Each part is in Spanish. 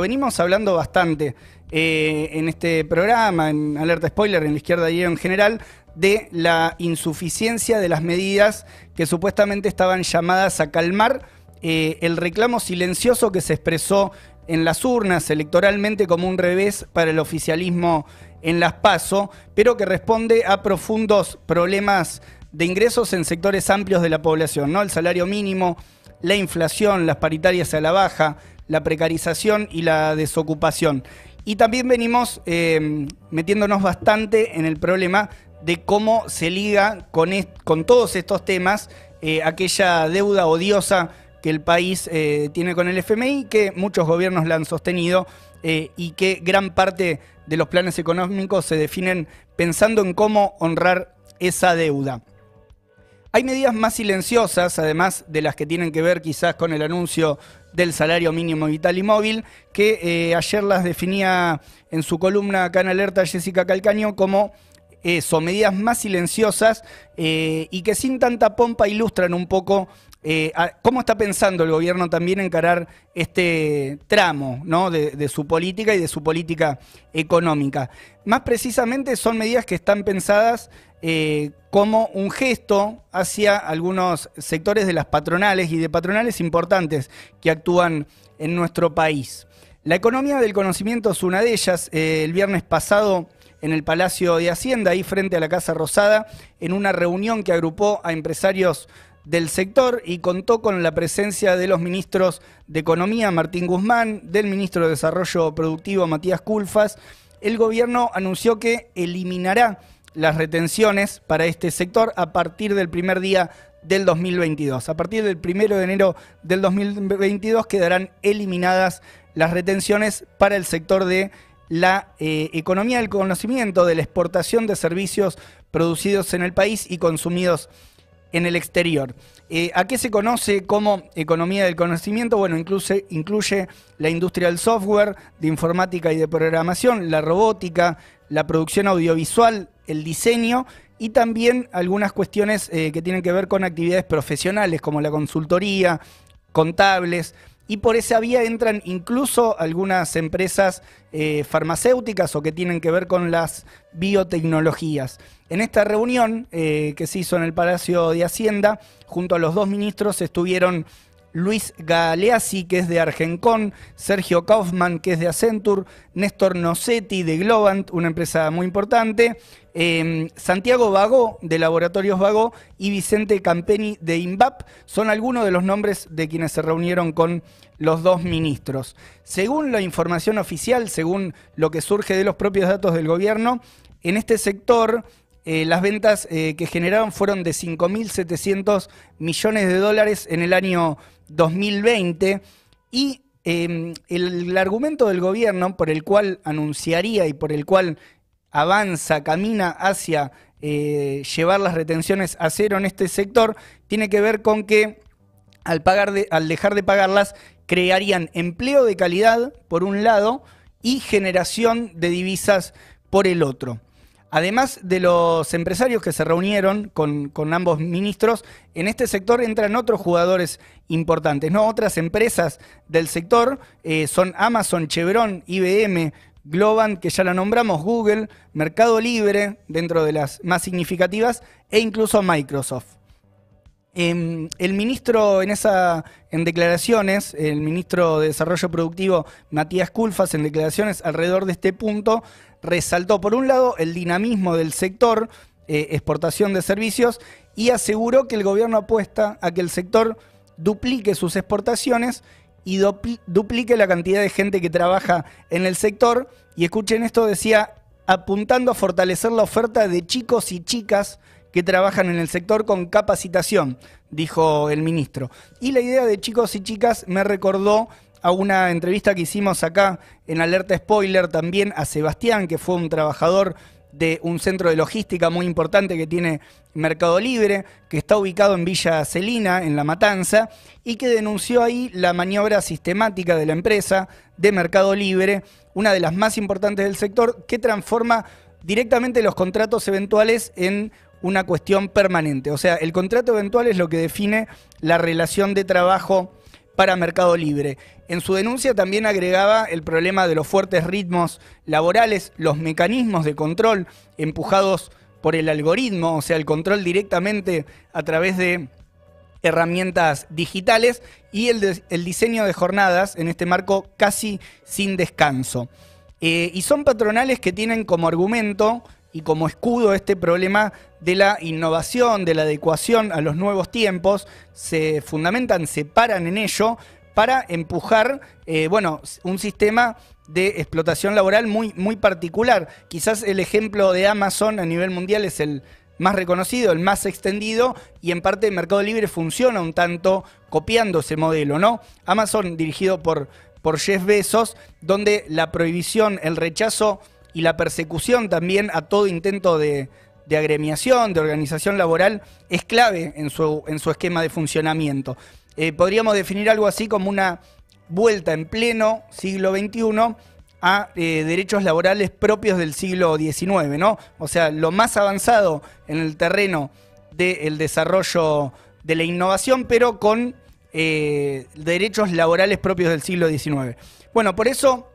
venimos hablando bastante eh, en este programa, en Alerta Spoiler, en la izquierda y en general, de la insuficiencia de las medidas que supuestamente estaban llamadas a calmar eh, el reclamo silencioso que se expresó en las urnas electoralmente como un revés para el oficialismo en las PASO, pero que responde a profundos problemas de ingresos en sectores amplios de la población, ¿no? El salario mínimo, la inflación, las paritarias a la baja, la precarización y la desocupación. Y también venimos eh, metiéndonos bastante en el problema de cómo se liga con, con todos estos temas eh, aquella deuda odiosa que el país eh, tiene con el FMI, que muchos gobiernos la han sostenido y que gran parte de los planes económicos se definen pensando en cómo honrar esa deuda. Hay medidas más silenciosas, además de las que tienen que ver quizás con el anuncio del salario mínimo vital y móvil, que eh, ayer las definía en su columna acá en Alerta Jessica Calcaño como eso, eh, medidas más silenciosas eh, y que sin tanta pompa ilustran un poco eh, ¿Cómo está pensando el gobierno también encarar este tramo de, su política y de su política económica? Más precisamente son medidas que están pensadas eh, como un gesto hacia algunos sectores de las patronales y de patronales importantes que actúan en nuestro país. La economía del conocimiento es una de ellas. Eh, el viernes pasado en el Palacio de Hacienda, ahí frente a la Casa Rosada, en una reunión que agrupó a empresarios del sector y contó con la presencia de los ministros de Economía, Martín Guzmán, del ministro de Desarrollo Productivo, Matías Culfas. El gobierno anunció que eliminará las retenciones para este sector a partir del primer día del 2022. A partir del primero de enero del 2022 quedarán eliminadas las retenciones para el sector de la eh, economía del conocimiento, de la exportación de servicios producidos en el país y consumidos en el exterior. Eh, ¿A qué se conoce como economía del conocimiento? Bueno, incluye, incluye la industria del software, de informática y de programación, la robótica, la producción audiovisual, el diseño y también algunas cuestiones eh, que tienen que ver con actividades profesionales como la consultoría, contables, y por esa vía entran incluso algunas empresas eh, farmacéuticas o que tienen que ver con las biotecnologías. En esta reunión eh, que se hizo en el Palacio de Hacienda, junto a los dos ministros estuvieron Luis Galeazzi, que es de Argencón, Sergio Kaufman, que es de Accenture, Néstor Nocetti, de Globant, una empresa muy importante, em, Santiago Vago, de Laboratorios Vago, y Vicente Campeni, de INVAP, son algunos de los nombres de quienes se reunieron con los dos ministros. Según la información oficial, según lo que surge de los propios datos del gobierno, en este sector eh, las ventas eh, que generaron fueron de 5.700 millones de dólares en el año 2020 y em, el, argumento del gobierno por el cual anunciaría y por el cual avanza, camina hacia eh, llevar las retenciones a cero en este sector, tiene que ver con que al dejar de pagarlas crearían empleo de calidad por un lado y generación de divisas por el otro. Además de los empresarios que se reunieron con, ambos ministros, en este sector entran otros jugadores importantes, ¿no? Otras empresas del sector eh, son Amazon, Chevron, IBM, Globan, que ya la nombramos, Google, Mercado Libre, dentro de las más significativas, e incluso Microsoft. Em, el ministro en esa en declaraciones, el ministro de Desarrollo Productivo Matías Culfas, en declaraciones alrededor de este punto, resaltó, por un lado, el dinamismo del sector, eh, exportación de servicios, y aseguró que el gobierno apuesta a que el sector duplique sus exportaciones y duplique la cantidad de gente que trabaja en el sector. Y escuchen esto, decía, apuntando a fortalecer la oferta de chicos y chicas que trabajan en el sector con capacitación, dijo el ministro. Y la idea de chicos y chicas me recordó a una entrevista que hicimos acá en Alerta Spoiler también a Sebastián, que fue un trabajador de un centro de logística muy importante que tiene Mercado Libre, que está ubicado en Villa Celina, en La Matanza, y que denunció ahí la maniobra sistemática de la empresa de Mercado Libre, una de las más importantes del sector, que transforma directamente los contratos eventuales en una cuestión permanente. O sea, el contrato eventual es lo que define la relación de trabajo para Mercado Libre. En su denuncia también agregaba el problema de los fuertes ritmos laborales, los mecanismos de control empujados por el algoritmo, o sea, el control directamente a través de herramientas digitales y el, diseño de jornadas en este marco casi sin descanso. Eh, y son patronales que tienen como argumento y como escudo este problema de la innovación, de la adecuación a los nuevos tiempos, se fundamentan, se paran en ello para empujar, eh, bueno, un sistema de explotación laboral muy, muy particular. Quizás el ejemplo de Amazon a nivel mundial es el más reconocido, el más extendido, y en parte el Mercado Libre funciona un tanto copiando ese modelo, ¿no? Amazon dirigido por, por Jeff Bezos, donde la prohibición, el rechazo y la persecución también a todo intento de, agremiación, de organización laboral, es clave en su, en su esquema de funcionamiento. Eh, podríamos definir algo así como una vuelta en pleno siglo XXI a eh, derechos laborales propios del siglo XIX, ¿no? O sea, lo más avanzado en el terreno del desarrollo de la innovación, pero con eh, derechos laborales propios del siglo XIX. Bueno, por eso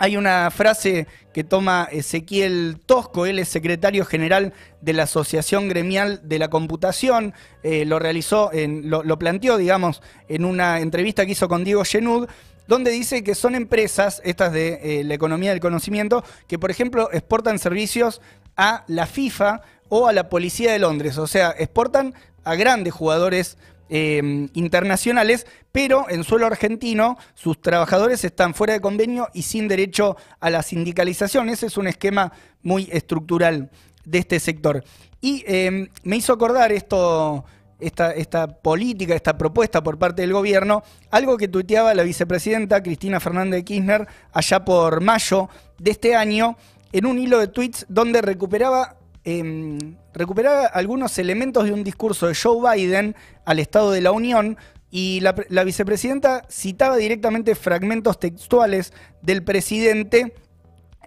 hay una frase que toma Ezequiel Tosco, él es secretario general de la Asociación Gremial de la Computación, eh, lo realizó, lo, planteó, digamos, en una entrevista que hizo con Diego Genud, donde dice que son empresas, estas de eh, la economía del conocimiento, que por ejemplo exportan servicios a la FIFA o a la Policía de Londres, o sea, exportan a grandes jugadores Em, internacionales, pero en suelo argentino sus trabajadores están fuera de convenio y sin derecho a la sindicalización. Ese es un esquema muy estructural de este sector. Y em, me hizo acordar esto, esta, política, esta propuesta por parte del gobierno, algo que tuiteaba la vicepresidenta Cristina Fernández de Kirchner allá por mayo de este año en un hilo de tweets donde recuperaba em, recuperaba algunos elementos de un discurso de Joe Biden al Estado de la Unión y la, vicepresidenta citaba directamente fragmentos textuales del presidente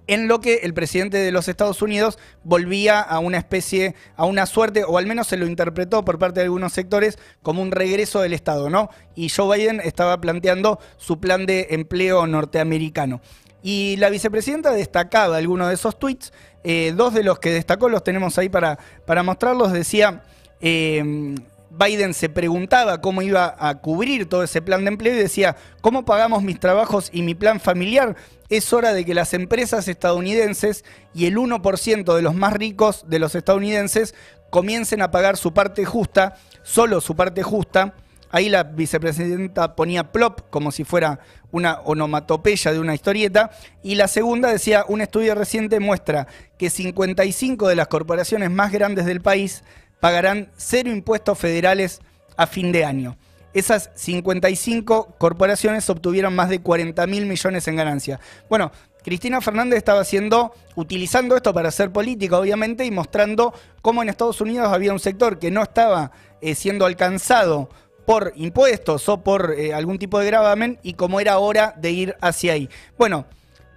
en lo que el presidente de los Estados Unidos volvía a una especie, a una suerte, o al menos se lo interpretó por parte de algunos sectores como un regreso del Estado, ¿no? Y Joe Biden estaba planteando su plan de empleo norteamericano. Y la vicepresidenta destacaba algunos de esos tweets. Eh, dos de los que destacó los tenemos ahí para, para mostrarlos. Decía, em, Biden se preguntaba cómo iba a cubrir todo ese plan de empleo y decía, ¿cómo pagamos mis trabajos y mi plan familiar? Es hora de que las empresas estadounidenses y el 1% de los más ricos de los estadounidenses comiencen a pagar su parte justa, solo su parte justa Ahí la vicepresidenta ponía plop como si fuera una onomatopeya de una historieta. Y la segunda decía, un estudio reciente muestra que 55 de las corporaciones más grandes del país pagarán cero impuestos federales a fin de año. Esas 55 corporaciones obtuvieron más de 40 mil millones en ganancia. Bueno, Cristina Fernández estaba haciendo, utilizando esto para hacer política, obviamente, y mostrando cómo en Estados Unidos había un sector que no estaba eh, siendo alcanzado por impuestos o por eh, algún tipo de gravamen y como era hora de ir hacia ahí. Bueno,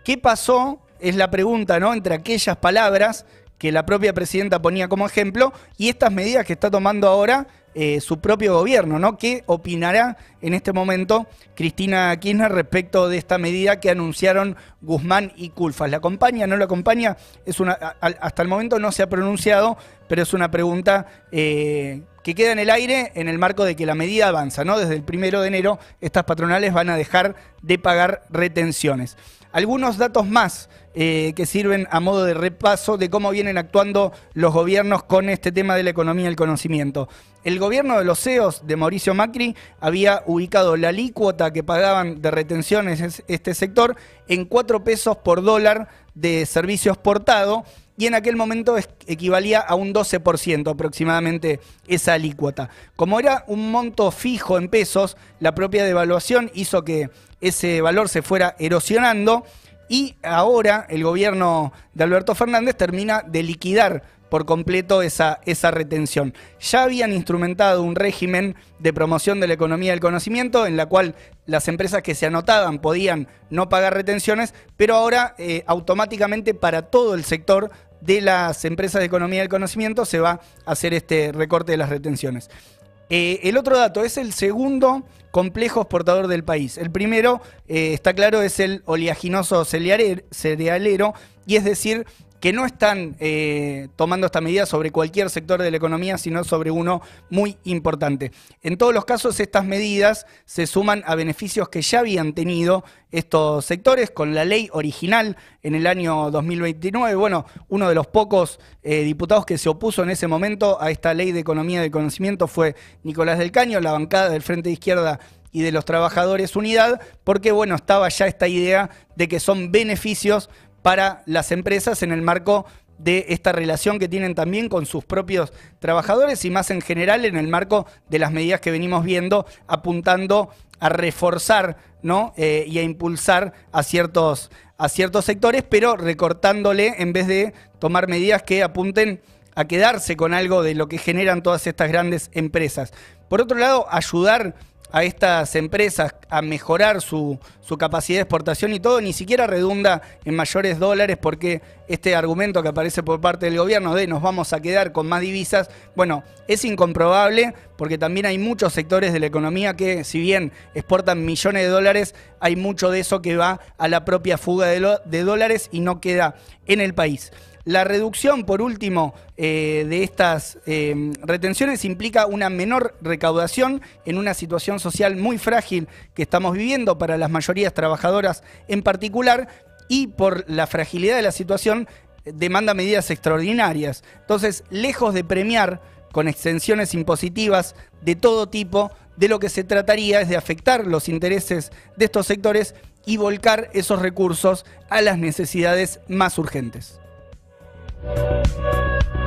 ¿qué pasó? Es la pregunta, ¿no? Entre aquellas palabras que la propia presidenta ponía como ejemplo y estas medidas que está tomando ahora eh, su propio gobierno, ¿no? ¿Qué opinará en este momento Cristina Kirchner respecto de esta medida que anunciaron Guzmán y Culfas? ¿La acompaña? ¿No la acompaña? Es una, hasta el momento no se ha pronunciado, pero es una pregunta eh, que queda en el aire en el marco de que la medida avanza, ¿no? Desde el primero de enero, estas patronales van a dejar de pagar retenciones. Algunos datos más eh, que sirven a modo de repaso de cómo vienen actuando los gobiernos con este tema de la economía y el conocimiento. El gobierno de los CEOs de Mauricio Macri había ubicado la alícuota que pagaban de retenciones este sector en 4 pesos por dólar de servicios exportado y en aquel momento equivalía a un 12% aproximadamente esa alícuota. Como era un monto fijo en pesos, la propia devaluación hizo que ese valor se fuera erosionando y ahora el gobierno de Alberto Fernández termina de liquidar por completo esa, esa retención. Ya habían instrumentado un régimen de promoción de la economía del conocimiento en la cual las empresas que se anotaban podían no pagar retenciones, pero ahora eh, automáticamente para todo el sector de las empresas de economía del conocimiento se va a hacer este recorte de las retenciones. Eh, el otro dato es el segundo complejo exportador del país. El primero, eh, está claro, es el oleaginoso cerealero, y es decir, que no están eh, tomando esta medida sobre cualquier sector de la economía, sino sobre uno muy importante. En todos los casos, estas medidas se suman a beneficios que ya habían tenido estos sectores con la ley original en el año 2029. Bueno, uno de los pocos eh, diputados que se opuso en ese momento a esta ley de economía del conocimiento fue Nicolás del Caño, la bancada del Frente de Izquierda y de los Trabajadores Unidad, porque bueno, estaba ya esta idea de que son beneficios para las empresas en el marco de esta relación que tienen también con sus propios trabajadores y más en general en el marco de las medidas que venimos viendo apuntando a reforzar ¿no? Eh, y a impulsar a ciertos, a ciertos sectores, pero recortándole en vez de tomar medidas que apunten a quedarse con algo de lo que generan todas estas grandes empresas. Por otro lado, ayudar a estas empresas a mejorar su, su capacidad de exportación y todo, ni siquiera redunda en mayores dólares porque este argumento que aparece por parte del gobierno de nos vamos a quedar con más divisas, bueno, es incomprobable porque también hay muchos sectores de la economía que si bien exportan millones de dólares, hay mucho de eso que va a la propia fuga de, de dólares y no queda en el país. La reducción, por último, eh, de estas eh, retenciones implica una menor recaudación en una situación social muy frágil que estamos viviendo para las mayorías trabajadoras en particular y por la fragilidad de la situación eh, demanda medidas extraordinarias. Entonces, lejos de premiar con extensiones impositivas de todo tipo, de lo que se trataría es de afectar los intereses de estos sectores y volcar esos recursos a las necesidades más urgentes. Thank you.